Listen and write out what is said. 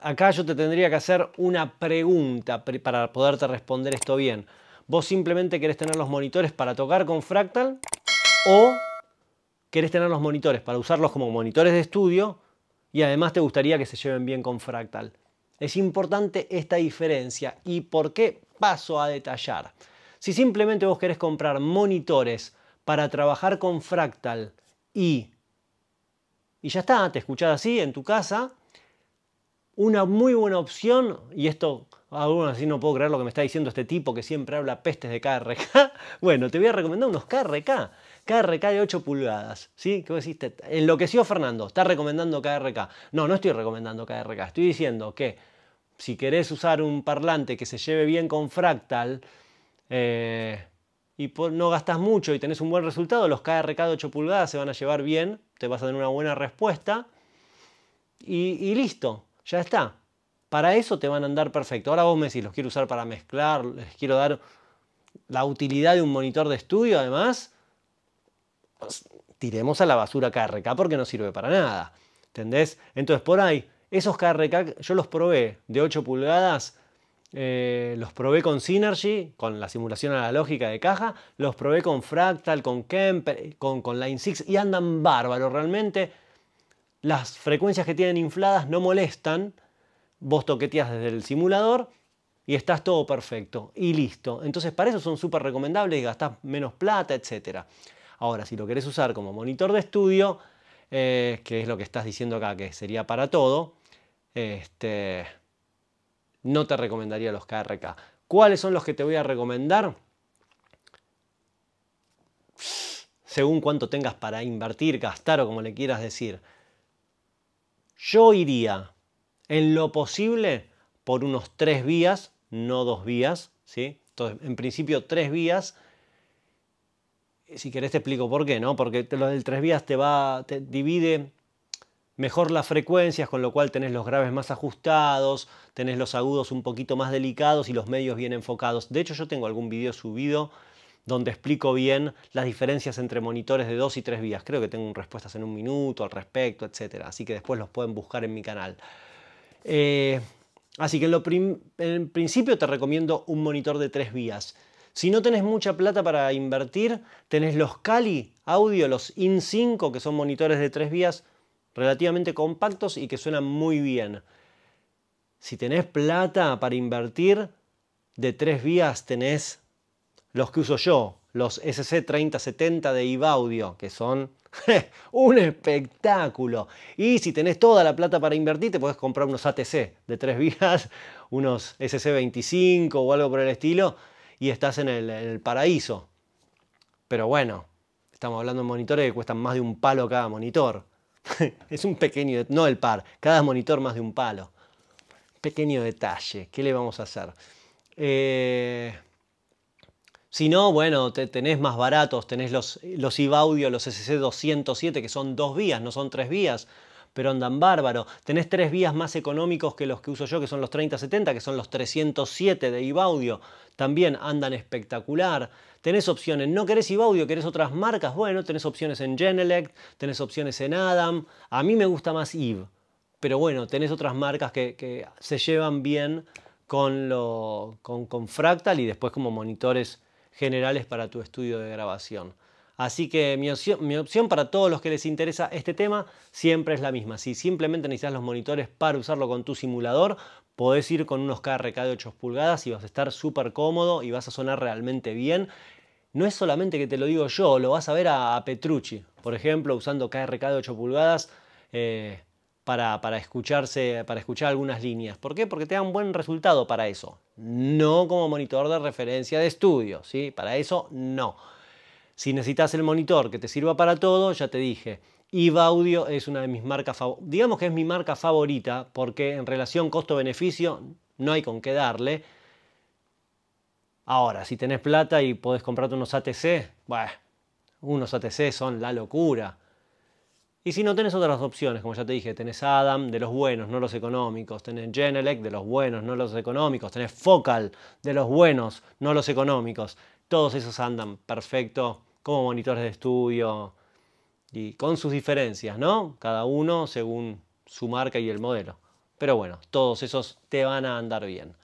acá yo te tendría que hacer una pregunta para poderte responder esto bien. ¿Vos simplemente querés tener los monitores para tocar con Fractal? ¿O querés tener los monitores para usarlos como monitores de estudio? Y además te gustaría que se lleven bien con Fractal. Es importante esta diferencia y por qué paso a detallar. Si simplemente vos querés comprar monitores para trabajar con Fractal y... Y ya está, te escuchás así en tu casa, una muy buena opción, y esto aún así no puedo creer lo que me está diciendo este tipo que siempre habla pestes de KRK, bueno, te voy a recomendar unos KRK. KRK de 8 pulgadas, ¿sí? ¿Qué hiciste? Enloqueció Fernando, está recomendando KRK. No, no estoy recomendando KRK, estoy diciendo que si querés usar un parlante que se lleve bien con fractal eh, y no gastas mucho y tenés un buen resultado, los KRK de 8 pulgadas se van a llevar bien, te vas a tener una buena respuesta y listo. Ya está. Para eso te van a andar perfecto. Ahora vos me decís, los quiero usar para mezclar, les quiero dar la utilidad de un monitor de estudio, además. tiremos a la basura KRK porque no sirve para nada. ¿Entendés? Entonces, por ahí, esos KRK yo los probé de 8 pulgadas, eh, los probé con Synergy, con la simulación analógica de caja, los probé con Fractal, con Kemper, con, con Line 6 y andan bárbaros realmente las frecuencias que tienen infladas no molestan, vos toqueteas desde el simulador y estás todo perfecto y listo. Entonces para eso son súper recomendables y gastás menos plata, etc. Ahora, si lo querés usar como monitor de estudio, eh, que es lo que estás diciendo acá, que sería para todo, este, no te recomendaría los KRK. ¿Cuáles son los que te voy a recomendar? Según cuánto tengas para invertir, gastar o como le quieras decir. Yo iría en lo posible por unos tres vías, no dos vías, ¿sí? Entonces, en principio tres vías. Si querés te explico por qué, ¿no? Porque lo del tres vías te va, te divide mejor las frecuencias, con lo cual tenés los graves más ajustados, tenés los agudos un poquito más delicados y los medios bien enfocados. De hecho, yo tengo algún video subido donde explico bien las diferencias entre monitores de 2 y 3 vías. Creo que tengo respuestas en un minuto al respecto, etc. Así que después los pueden buscar en mi canal. Eh, así que en, principio te recomiendo un monitor de tres vías. Si no tenés mucha plata para invertir, tenés los Cali Audio, los IN5, que son monitores de tres vías relativamente compactos y que suenan muy bien. Si tenés plata para invertir, de tres vías tenés los que uso yo, los SC3070 de Ibaudio, que son un espectáculo. Y si tenés toda la plata para invertir, te podés comprar unos ATC de tres vías, unos SC25 o algo por el estilo, y estás en el, paraíso. Pero bueno, estamos hablando de monitores que cuestan más de un palo cada monitor. es un pequeño, no el par, cada monitor más de un palo. Pequeño detalle, ¿qué le vamos a hacer? Eh si no, bueno, tenés más baratos, tenés los, los Ibaudio, los SC 207, que son dos vías, no son tres vías, pero andan bárbaro. Tenés tres vías más económicos que los que uso yo, que son los 3070, que son los 307 de Ivaudio, también andan espectacular. Tenés opciones, no querés Ivaudio, querés otras marcas, bueno, tenés opciones en Genelect, tenés opciones en Adam. A mí me gusta más IV, pero bueno, tenés otras marcas que, se llevan bien con, con, con Fractal y después como monitores generales para tu estudio de grabación. Así que mi opción, para todos los que les interesa este tema siempre es la misma. Si simplemente necesitas los monitores para usarlo con tu simulador, podés ir con unos KRK de 8 pulgadas y vas a estar súper cómodo y vas a sonar realmente bien. No es solamente que te lo digo yo, lo vas a ver a, Petrucci, por ejemplo, usando KRK de 8 pulgadas. Eh, para, escucharse, para escuchar algunas líneas. ¿Por qué? Porque te dan buen resultado para eso. No como monitor de referencia de estudio, ¿sí? Para eso no. Si necesitas el monitor que te sirva para todo, ya te dije, ibaudio es una de mis marcas favoritas. Digamos que es mi marca favorita porque en relación costo-beneficio no hay con qué darle. Ahora, si tenés plata y podés comprarte unos ATC, bueno, unos ATC son la locura. Y si no, tenés otras opciones, como ya te dije, tenés Adam de los buenos, no los económicos, tenés Genelec de los buenos, no los económicos, tenés Focal de los buenos, no los económicos. Todos esos andan perfecto como monitores de estudio y con sus diferencias, ¿no? Cada uno según su marca y el modelo. Pero bueno, todos esos te van a andar bien.